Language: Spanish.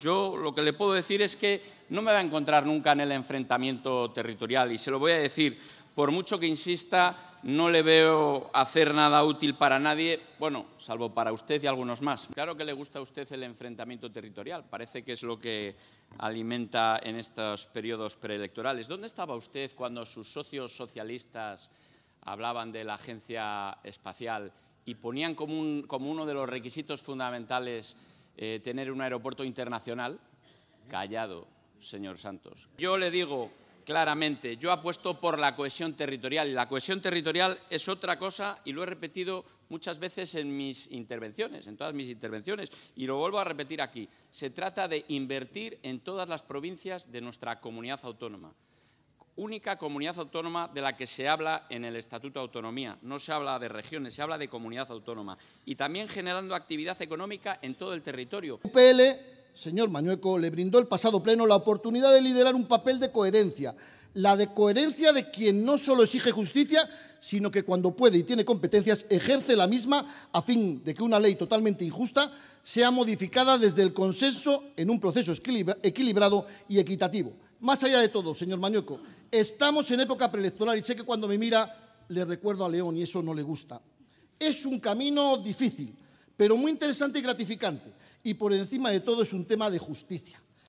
Yo lo que le puedo decir es que no me va a encontrar nunca en el enfrentamiento territorial y se lo voy a decir, por mucho que insista, no le veo hacer nada útil para nadie, bueno, salvo para usted y algunos más. Claro que le gusta a usted el enfrentamiento territorial, parece que es lo que alimenta en estos periodos preelectorales. ¿Dónde estaba usted cuando sus socios socialistas hablaban de la agencia espacial y ponían como, como uno de los requisitos fundamentales eh, tener un aeropuerto internacional. Callado, señor Santos. Yo le digo claramente, yo apuesto por la cohesión territorial. Y la cohesión territorial es otra cosa, y lo he repetido muchas veces en mis intervenciones, en todas mis intervenciones, y lo vuelvo a repetir aquí. Se trata de invertir en todas las provincias de nuestra comunidad autónoma única comunidad autónoma de la que se habla en el Estatuto de Autonomía. No se habla de regiones, se habla de comunidad autónoma. Y también generando actividad económica en todo el territorio. UPL, señor Mañueco, le brindó el pasado pleno la oportunidad de liderar un papel de coherencia. La de coherencia de quien no solo exige justicia, sino que cuando puede y tiene competencias ejerce la misma a fin de que una ley totalmente injusta sea modificada desde el consenso en un proceso equilibrado y equitativo. Más allá de todo, señor Mañueco, Estamos en época preelectoral y sé que cuando me mira le recuerdo a León y eso no le gusta. Es un camino difícil, pero muy interesante y gratificante. Y por encima de todo es un tema de justicia.